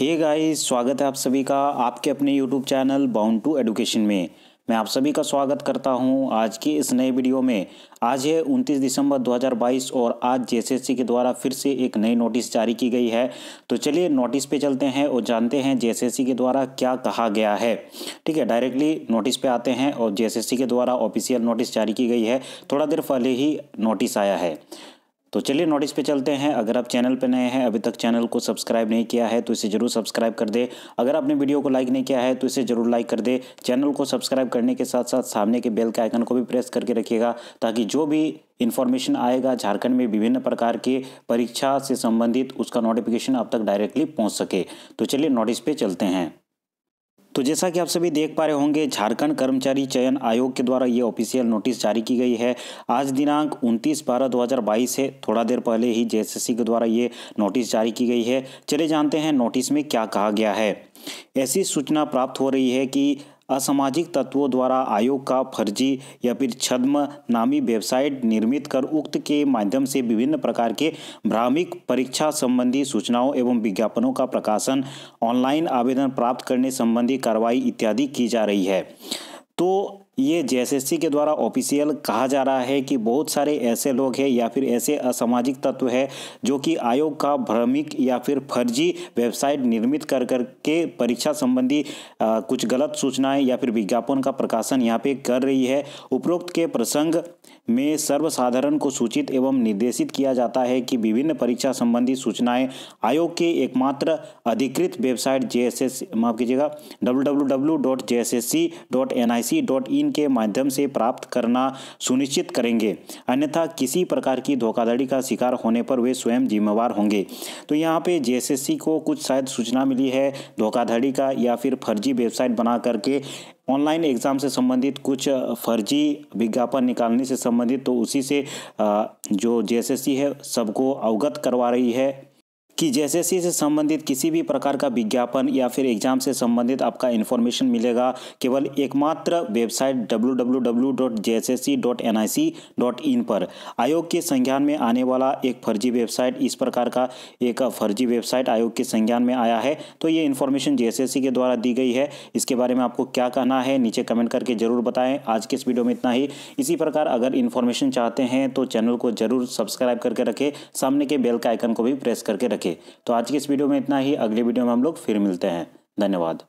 hey guys स्वागत है आप सभी का आपके अपने YouTube channel bound to education में मैं आप सभी का स्वागत करता हूं आज की इस नए वीडियो में आज है 29 दिसंबर 2022 और आज जेएसएससी के द्वारा फिर से एक नई नोटिस जारी की गई है तो चलिए नोटिस पे चलते हैं और जानते हैं जेएसएससी के द्वारा क्या कहा गया है ठीक है डायरेक्टली नोटिस पे आते हैं और जेएसएससी के द्वारा ऑफिशियल नोटिस जारी की गई है थोड़ा देर पहले ही नोटिस आया है तो चलिए नोटिस पे चलते हैं अगर आप चैनल पे नए हैं अभी तक चैनल को सब्सक्राइब नहीं किया है तो इसे जरूर सब्सक्राइब कर दे अगर आपने वीडियो को लाइक नहीं किया है तो इसे जरूर लाइक कर दे चैनल को सब्सक्राइब करने के साथ साथ सामने के बेल के आइकन को भी प्रेस करके रखिएगा ताकि जो भी इन्फॉर्मेशन आएगा झारखंड में विभिन्न प्रकार के परीक्षा से संबंधित उसका नोटिफिकेशन आप तक डायरेक्टली पहुँच सके तो चलिए नोटिस पे चलते हैं तो जैसा कि आप सभी देख पा रहे होंगे झारखंड कर्मचारी चयन आयोग के द्वारा ये ऑफिशियल नोटिस जारी की गई है आज दिनांक 29 बारह 2022 है थोड़ा देर पहले ही जेएसएससी के द्वारा ये नोटिस जारी की गई है चले जानते हैं नोटिस में क्या कहा गया है ऐसी सूचना प्राप्त हो रही है कि असामाजिक तत्वों द्वारा आयोग का फर्जी या फिर छद्म नामी वेबसाइट निर्मित कर उक्त के माध्यम से विभिन्न प्रकार के भ्रामिक परीक्षा संबंधी सूचनाओं एवं विज्ञापनों का प्रकाशन ऑनलाइन आवेदन प्राप्त करने संबंधी कार्रवाई इत्यादि की जा रही है तो ये जेएसएससी के द्वारा ऑफिशियल कहा जा रहा है कि बहुत सारे ऐसे लोग हैं या फिर ऐसे असामाजिक तत्व है जो कि आयोग का भ्रमिक या फिर फर्जी वेबसाइट निर्मित कर कर के परीक्षा संबंधी कुछ गलत सूचनाएं या फिर विज्ञापन का प्रकाशन यहाँ पे कर रही है उपरोक्त के प्रसंग में सर्वसाधारण को सूचित एवं निर्देशित किया जाता है कि विभिन्न परीक्षा संबंधी सूचनाएँ आयोग के एकमात्र अधिकृत वेबसाइट जे एस एस माफ कीजिएगा W W W dot J S S C dot N I C dot machine के माध्यम से प्राप्त करना सुनिश्चित करेंगे अन्यथा किसी प्रकार की धोखाधड़ी का शिकार होने पर वे स्वयं जिम्मेवार होंगे तो यहाँ पे जेएसएससी को कुछ शायद सूचना मिली है धोखाधड़ी का या फिर फर्जी वेबसाइट बना करके ऑनलाइन एग्ज़ाम से संबंधित कुछ फर्जी विज्ञापन निकालने से संबंधित तो उसी से जो जेएसएससी है सबको अवगत करवा रही है कि सी से संबंधित किसी भी प्रकार का विज्ञापन या फिर एग्जाम से संबंधित आपका इन्फॉर्मेशन मिलेगा केवल एकमात्र वेबसाइट डब्ल्यू पर आयोग के संज्ञान में आने वाला एक फर्जी वेबसाइट इस प्रकार का एक फर्जी वेबसाइट आयोग के संज्ञान में आया है तो ये इन्फॉर्मेशन जेएसएससी के द्वारा दी गई है इसके बारे में आपको क्या कहना है नीचे कमेंट करके ज़रूर बताएं आज के इस वीडियो में इतना ही इसी प्रकार अगर इन्फॉर्मेशन चाहते हैं तो चैनल को जरूर सब्सक्राइब करके रखें सामने के बेल का आइकन को भी प्रेस करके रखें सके तो आज की इस वीडियो में इतना ही अगले वीडियो में हम लोग फिर मिलते हैं धन्यवाद